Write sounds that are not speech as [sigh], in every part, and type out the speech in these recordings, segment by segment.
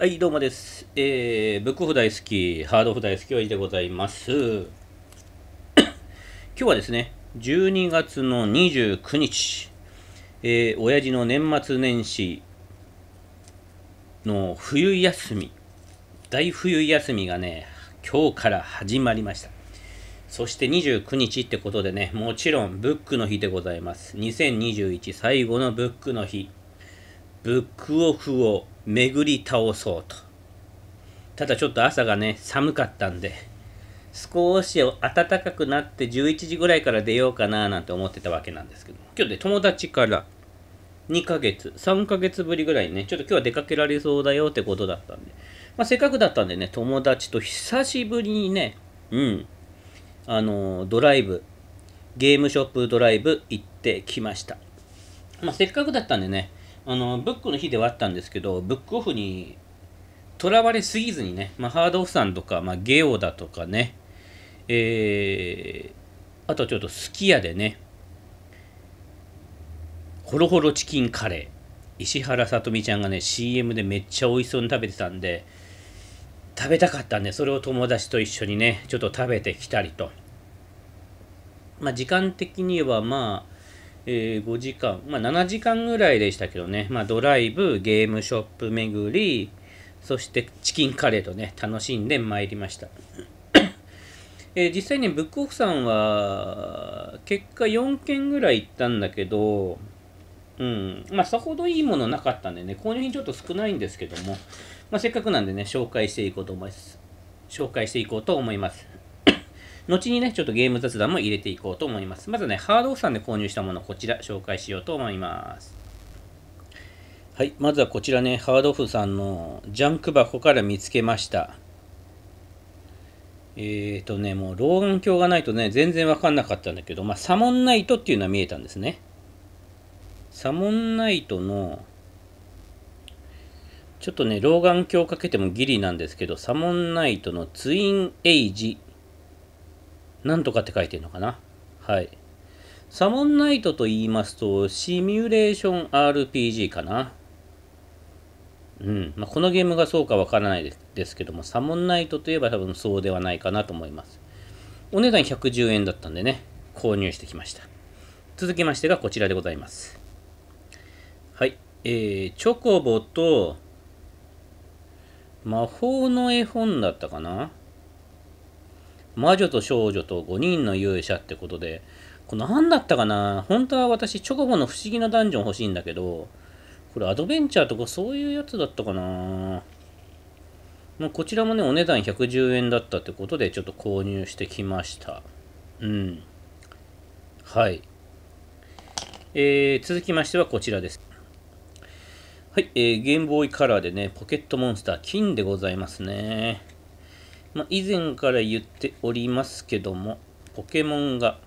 はい、どうもです。えー、ブックオフ大好き、ハードオフ大好き、おいでございます。[coughs] 今日はですね、12月の29日、えー、親父の年末年始の冬休み、大冬休みがね、今日から始まりました。そして29日ってことでね、もちろんブックの日でございます。2021最後のブックの日、ブックオフを巡り倒そうと。ただちょっと朝がね、寒かったんで、少し暖かくなって11時ぐらいから出ようかななんて思ってたわけなんですけど、今日で友達から2ヶ月、3ヶ月ぶりぐらいね、ちょっと今日は出かけられそうだよってことだったんで、まあ、せっかくだったんでね、友達と久しぶりにね、うん、あのドライブ、ゲームショップドライブ行ってきました。まあ、せっかくだったんでね、あのブックの日ではあったんですけどブックオフにとらわれすぎずにね、まあ、ハードオフさんとか、まあ、ゲオだとかね、えー、あとちょっとすき家でねホロホロチキンカレー石原さとみちゃんがね CM でめっちゃ美味しそうに食べてたんで食べたかったんでそれを友達と一緒にねちょっと食べてきたりとまあ時間的にはまあえー、5時間、まあ、7時間ぐらいでしたけどね、まあ、ドライブ、ゲームショップ巡り、そしてチキンカレーとね、楽しんでまいりました。[coughs] えー、実際ね、ブックオフさんは、結果4件ぐらい行ったんだけど、うん、まあ、さほどいいものなかったんでね、購入品ちょっと少ないんですけども、まあ、せっかくなんでね、紹介していこうと思います。紹介していこうと思います。後にね、ちょっとゲーム雑談も入れていこうと思います。まずね、ハードオフさんで購入したもの、こちら紹介しようと思います。はい、まずはこちらね、ハードオフさんのジャンク箱から見つけました。えーとね、もう老眼鏡がないとね、全然わかんなかったんだけど、まあ、サモンナイトっていうのは見えたんですね。サモンナイトの、ちょっとね、老眼鏡かけてもギリなんですけど、サモンナイトのツインエイジなんとかって書いてるのかな。はい。サモンナイトと言いますと、シミュレーション RPG かな。うん。まあ、このゲームがそうかわからないですけども、サモンナイトといえば多分そうではないかなと思います。お値段110円だったんでね、購入してきました。続きましてがこちらでございます。はい。えー、チョコボと、魔法の絵本だったかな魔女と少女と5人の勇者ってことで、これ何だったかな本当は私、チョコボの不思議なダンジョン欲しいんだけど、これアドベンチャーとかそういうやつだったかなもうこちらもね、お値段110円だったってことで、ちょっと購入してきました。うん。はい。えー、続きましてはこちらです。はい、えー、ゲームボーイカラーでね、ポケットモンスター金でございますね。まあ、以前から言っておりますけども、ポケモンが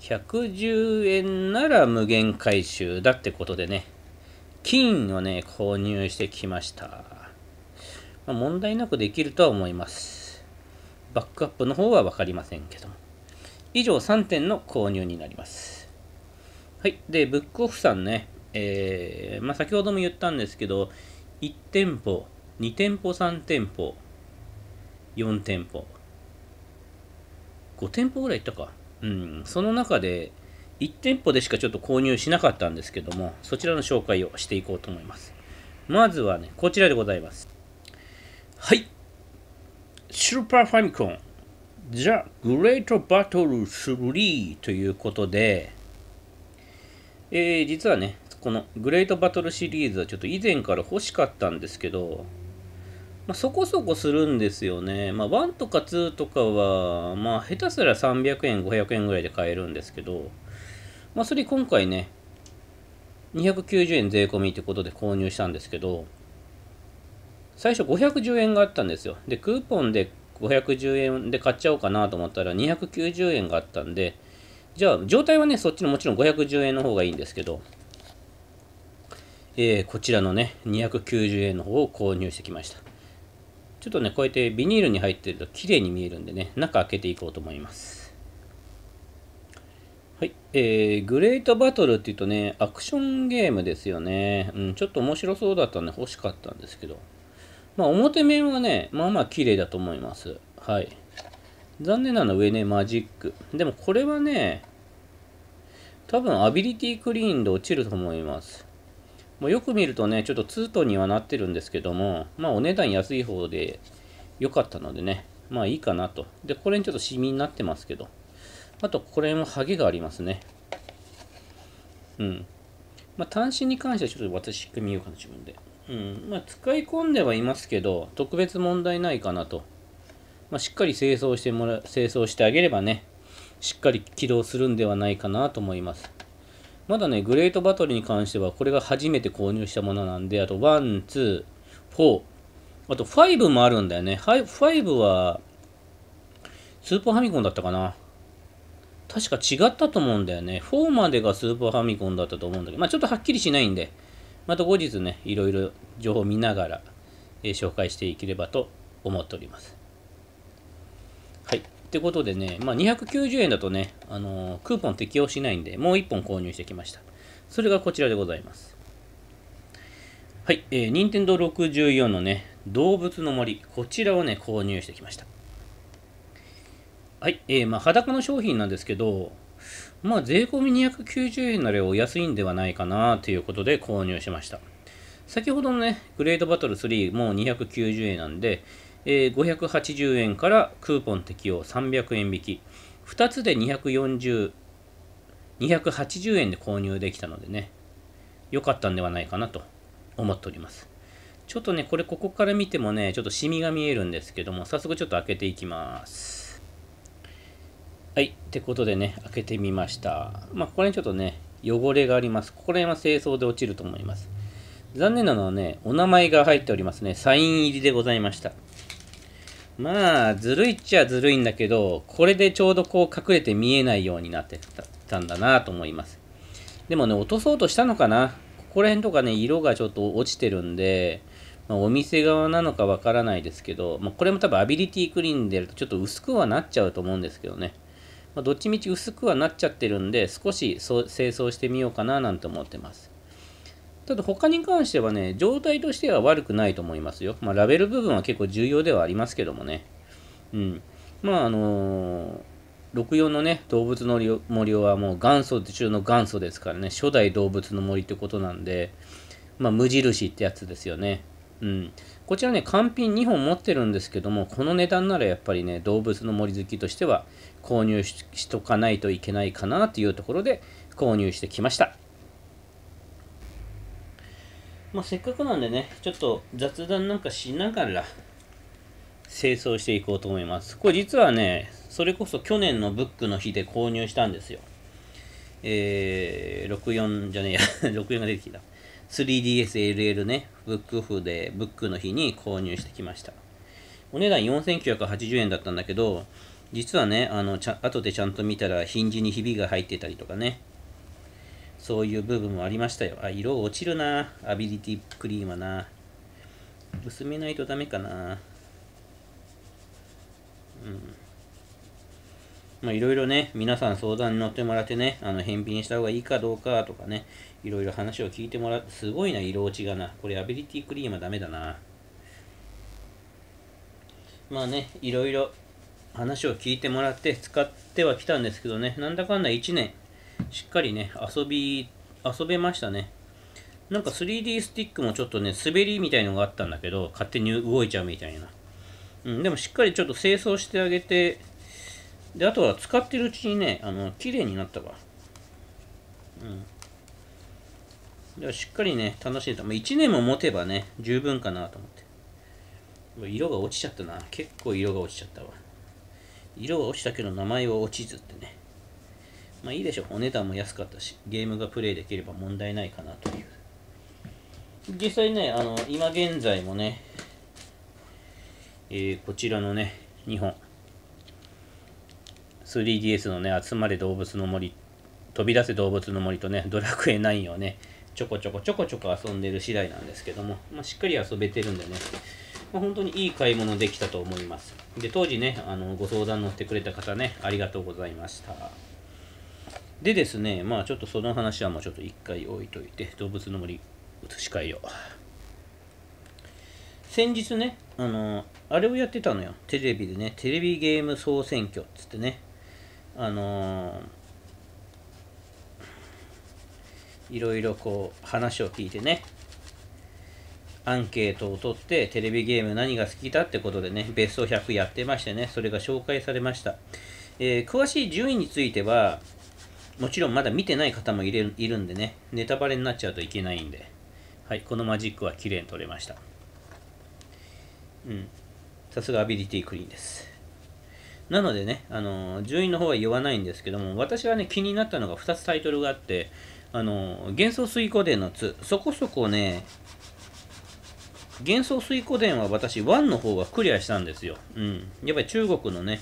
110円なら無限回収だってことでね、金をね、購入してきました。まあ、問題なくできるとは思います。バックアップの方は分かりませんけども。以上3点の購入になります。はい。で、ブックオフさんね、えー、まあ、先ほども言ったんですけど、1店舗、2店舗、3店舗、4店舗5店舗ぐらい行ったかうんその中で1店舗でしかちょっと購入しなかったんですけどもそちらの紹介をしていこうと思いますまずはねこちらでございますはいスーパーファミコンザ・グレート・バトル3ということで、えー、実はね、このグレートバトルシリーズはちょっと以前から欲しかったんですけど、まあ、そこそこするんですよね。まあ、1とか2とかは、まあ、下手すら300円、500円ぐらいで買えるんですけど、まあ、それ今回ね、290円税込みってことで購入したんですけど、最初510円があったんですよ。で、クーポンで510円で買っちゃおうかなと思ったら290円があったんで、じゃあ、状態はね、そっちのもちろん510円の方がいいんですけど、えー、こちらのね、290円の方を購入してきました。ちょっとね、こうやってビニールに入ってると綺麗に見えるんでね、中開けていこうと思います。はい、えー、グレートバトルっていうとね、アクションゲームですよね。うん、ちょっと面白そうだったんで欲しかったんですけど。まあ、表面はね、まあまあ綺麗だと思います。はい。残念なのは上ね、マジック。でもこれはね、多分アビリティクリーンで落ちると思います。もうよく見るとね、ちょっとツートンにはなってるんですけども、まあお値段安い方で良かったのでね、まあいいかなと。で、これにちょっとシミになってますけど、あとこれもハゲがありますね。うん。まあ単身に関してはちょっと私一回見ようかな、自分で。うん。まあ使い込んではいますけど、特別問題ないかなと。まあしっかり清掃してもら、清掃してあげればね、しっかり起動するんではないかなと思います。まだね、グレートバトルに関しては、これが初めて購入したものなんで、あと、ワン、ツー、フォー、あと、ファイブもあるんだよね。ファイブは、スーパーファミコンだったかな。確か違ったと思うんだよね。4までがスーパーファミコンだったと思うんだけど、まあちょっとはっきりしないんで、また後日ね、いろいろ情報見ながら、えー、紹介していければと思っております。ってことでね、まあ、290円だとね、あのー、クーポン適用しないんで、もう1本購入してきました。それがこちらでございます。はい、えー、任天堂6 4のね、動物の森、こちらをね、購入してきました。はい、えー、まあ、裸の商品なんですけど、まあ、税込み290円ならお安いんではないかなということで購入しました。先ほどのね、グレートバトル3も290円なんで、え580円からクーポン適用300円引き2つで240 280円で購入できたのでね良かったんではないかなと思っておりますちょっとねこれここから見てもねちょっとシミが見えるんですけども早速ちょっと開けていきますはいってことでね開けてみましたまあこれにちょっとね汚れがありますここら辺は清掃で落ちると思います残念なのはねお名前が入っておりますねサイン入りでございましたまあ、ずるいっちゃずるいんだけど、これでちょうどこう隠れて見えないようになってたんだなと思います。でもね、落とそうとしたのかな。ここら辺とかね、色がちょっと落ちてるんで、まあ、お店側なのかわからないですけど、まあ、これも多分アビリティクリーンでやるとちょっと薄くはなっちゃうと思うんですけどね。まあ、どっちみち薄くはなっちゃってるんで、少し清掃してみようかななんて思ってます。ただ他に関してはね、状態としては悪くないと思いますよ。まあ、ラベル部分は結構重要ではありますけどもね。うん。まあ、あのー、64のね、動物の森はもう元祖中の元祖ですからね、初代動物の森ってことなんで、まあ、無印ってやつですよね。うん。こちらね、完品2本持ってるんですけども、この値段ならやっぱりね、動物の森好きとしては購入ししとかないといけないかなというところで購入してきました。まあ、せっかくなんでね、ちょっと雑談なんかしながら清掃していこうと思います。これ実はね、それこそ去年のブックの日で購入したんですよ。えー、64じゃねえや、64 [laughs] が出てきた。3DSLL ね、ブックオフでブックの日に購入してきました。お値段4980円だったんだけど、実はね、あの、ちゃ後でちゃんと見たらヒンジにひびが入ってたりとかね、そういう部分もありましたよ。あ、色落ちるな。アビリティクリームはな。薄めないとダメかな。うん。まあ、いろいろね、皆さん相談に乗ってもらってね、あの返品した方がいいかどうかとかね、いろいろ話を聞いてもらって、すごいな、色落ちがな。これ、アビリティクリームはダメだな。まあね、いろいろ話を聞いてもらって使ってはきたんですけどね、なんだかんだ1年、しっかりね、遊び、遊べましたね。なんか 3D スティックもちょっとね、滑りみたいのがあったんだけど、勝手に動いちゃうみたいな。うん、でもしっかりちょっと清掃してあげて、で、あとは使ってるうちにね、あの、綺麗になったわ。うん。ではしっかりね、楽しんでた。まあ、1年も持てばね、十分かなと思って。色が落ちちゃったな。結構色が落ちちゃったわ。色が落ちたけど名前は落ちずってね。まあいいでしょう。お値段も安かったし、ゲームがプレイできれば問題ないかなという。実際ね、あの、今現在もね、えー、こちらのね、2本、3DS のね、集まれ動物の森、飛び出せ動物の森とね、ドラクエ9をね、ちょこちょこちょこちょこ遊んでる次第なんですけども、まあ、しっかり遊べてるんでね、まあ、本当にいい買い物できたと思います。で、当時ね、あのご相談乗ってくれた方ね、ありがとうございました。でですね、まあちょっとその話はもうちょっと一回置いといて、動物の森移し替えよう。先日ね、あの、あれをやってたのよ。テレビでね、テレビゲーム総選挙っつってね、あのー、いろいろこう話を聞いてね、アンケートを取って、テレビゲーム何が好きだってことでね、ベスト100やってましてね、それが紹介されました。えー、詳しい順位については、もちろんまだ見てない方もいるいるんでね、ネタバレになっちゃうといけないんで、はい、このマジックは綺麗に取れました。うん。さすがアビリティクリーンです。なのでね、あのー、順位の方は言わないんですけども、私はね、気になったのが2つタイトルがあって、あのー、幻想水湖伝の2、そこそこね、幻想水湖伝は私、1の方がクリアしたんですよ。うん。やっぱり中国のね、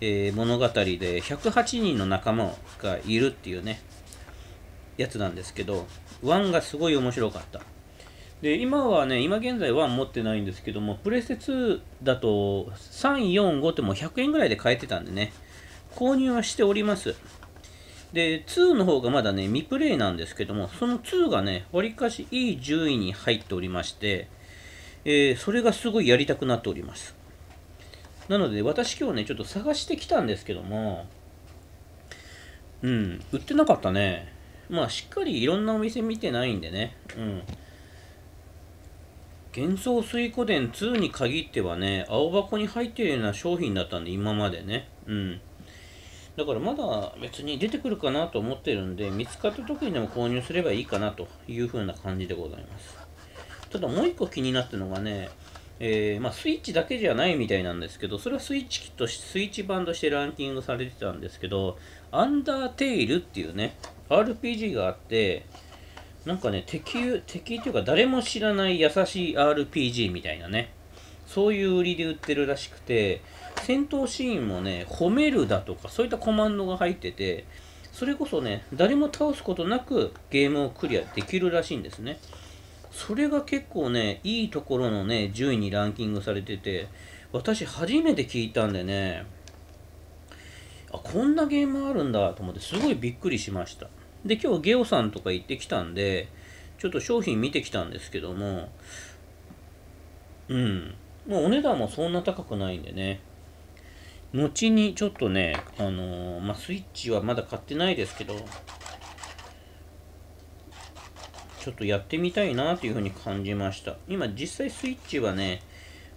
えー、物語で108人の仲間がいるっていうねやつなんですけど1がすごい面白かったで今はね今現在1持ってないんですけどもプレステ2だと345ってもう100円ぐらいで買えてたんでね購入はしておりますで2の方がまだね未プレイなんですけどもその2がねわりかしいい順位に入っておりまして、えー、それがすごいやりたくなっておりますなので、私今日ね、ちょっと探してきたんですけども、うん、売ってなかったね。まあ、しっかりいろんなお店見てないんでね、うん。幻想水湖伝2に限ってはね、青箱に入ってるような商品だったんで、今までね。うん。だからまだ別に出てくるかなと思ってるんで、見つかった時にでも購入すればいいかなという風な感じでございます。ただもう一個気になったのがね、えー、まあ、スイッチだけじゃないみたいなんですけど、それはスイッチスイッチ版としてランキングされてたんですけど、アンダーテイルっていうね、RPG があって、なんかね、敵、敵っていうか誰も知らない優しい RPG みたいなね、そういう売りで売ってるらしくて、戦闘シーンもね、褒めるだとか、そういったコマンドが入ってて、それこそね、誰も倒すことなくゲームをクリアできるらしいんですね。それが結構ね、いいところのね、順位にランキングされてて、私初めて聞いたんでね、あ、こんなゲームあるんだと思って、すごいびっくりしました。で、今日ゲオさんとか行ってきたんで、ちょっと商品見てきたんですけども、うん。もうお値段もそんな高くないんでね。後にちょっとね、あのー、まあ、スイッチはまだ買ってないですけど、ちょっとやってみたいなというふうに感じました。今実際スイッチはね、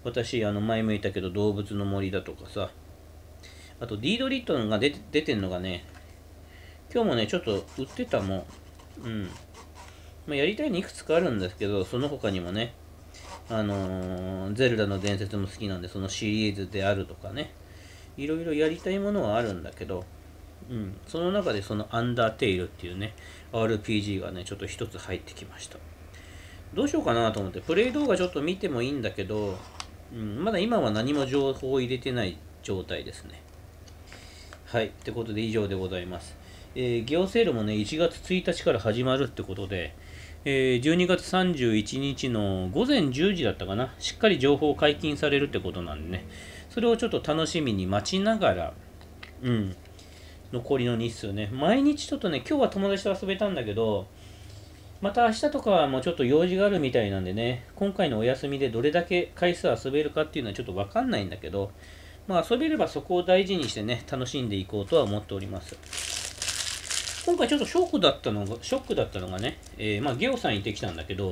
私、あの、前向いたけど動物の森だとかさ、あとードリットが出て出てんのがね、今日もね、ちょっと売ってたもん。うん。まあ、やりたいのいくつかあるんですけど、その他にもね、あのー、ゼルダの伝説も好きなんで、そのシリーズであるとかね、いろいろやりたいものはあるんだけど、うん、その中でその「アンダーテイル」っていうね RPG がねちょっと一つ入ってきましたどうしようかなと思ってプレイ動画ちょっと見てもいいんだけど、うん、まだ今は何も情報を入れてない状態ですねはいってことで以上でございますえー、行政ルもね1月1日から始まるってことで、えー、12月31日の午前10時だったかなしっかり情報解禁されるってことなんでねそれをちょっと楽しみに待ちながらうん残りの日数ね毎日ちょっとね今日は友達と遊べたんだけどまた明日とかはもうちょっと用事があるみたいなんでね今回のお休みでどれだけ回数遊べるかっていうのはちょっと分かんないんだけどまあ遊べればそこを大事にしてね楽しんでいこうとは思っております今回ちょっとショックだったのがショックだったのがね、えー、まあ、ゲオさん行ってきたんだけど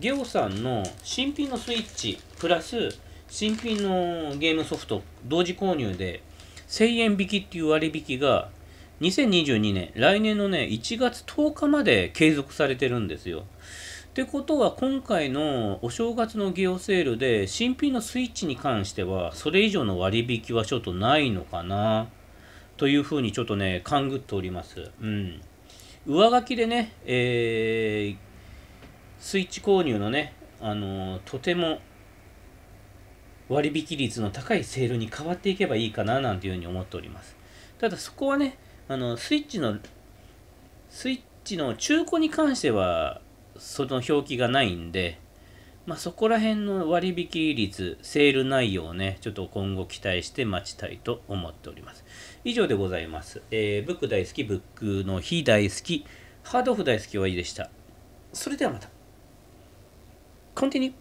ゲオさんの新品のスイッチプラス新品のゲームソフト同時購入で1000円引きっていう割引が2022年、来年のね、1月10日まで継続されてるんですよ。ってことは、今回のお正月のゲオセールで、新品のスイッチに関しては、それ以上の割引はちょっとないのかな、というふうにちょっとね、勘ぐっております。うん。上書きでね、えー、スイッチ購入のね、あのー、とても割引率の高いセールに変わっていけばいいかななんていうふうに思っておりますただそこはねあのスイッチのスイッチの中古に関してはその表記がないんで、まあ、そこら辺の割引率セール内容をねちょっと今後期待して待ちたいと思っております以上でございます、えー、ブック大好きブックの日大好きハードオフ大好きはいいでしたそれではまたコンティニュー